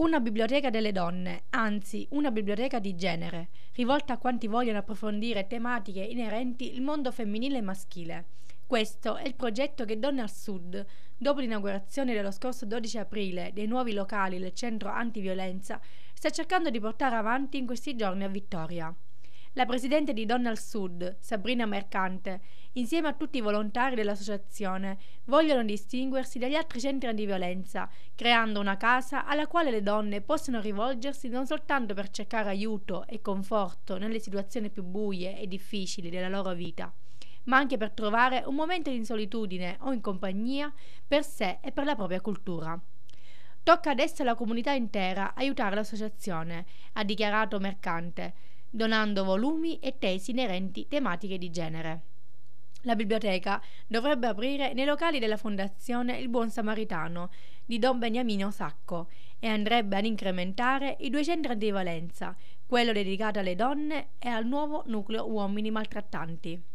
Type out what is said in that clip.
Una biblioteca delle donne, anzi una biblioteca di genere, rivolta a quanti vogliono approfondire tematiche inerenti il mondo femminile e maschile. Questo è il progetto che Donne al Sud, dopo l'inaugurazione dello scorso 12 aprile dei nuovi locali del centro antiviolenza, sta cercando di portare avanti in questi giorni a Vittoria la presidente di Donald Sud, Sabrina Mercante, insieme a tutti i volontari dell'associazione, vogliono distinguersi dagli altri centri di violenza, creando una casa alla quale le donne possono rivolgersi non soltanto per cercare aiuto e conforto nelle situazioni più buie e difficili della loro vita, ma anche per trovare un momento in solitudine o in compagnia per sé e per la propria cultura. Tocca adesso alla comunità intera aiutare l'associazione, ha dichiarato Mercante donando volumi e tesi inerenti tematiche di genere. La biblioteca dovrebbe aprire nei locali della Fondazione Il Buon Samaritano di Don Beniamino Sacco e andrebbe ad incrementare i due centri di valenza, quello dedicato alle donne e al nuovo nucleo uomini maltrattanti.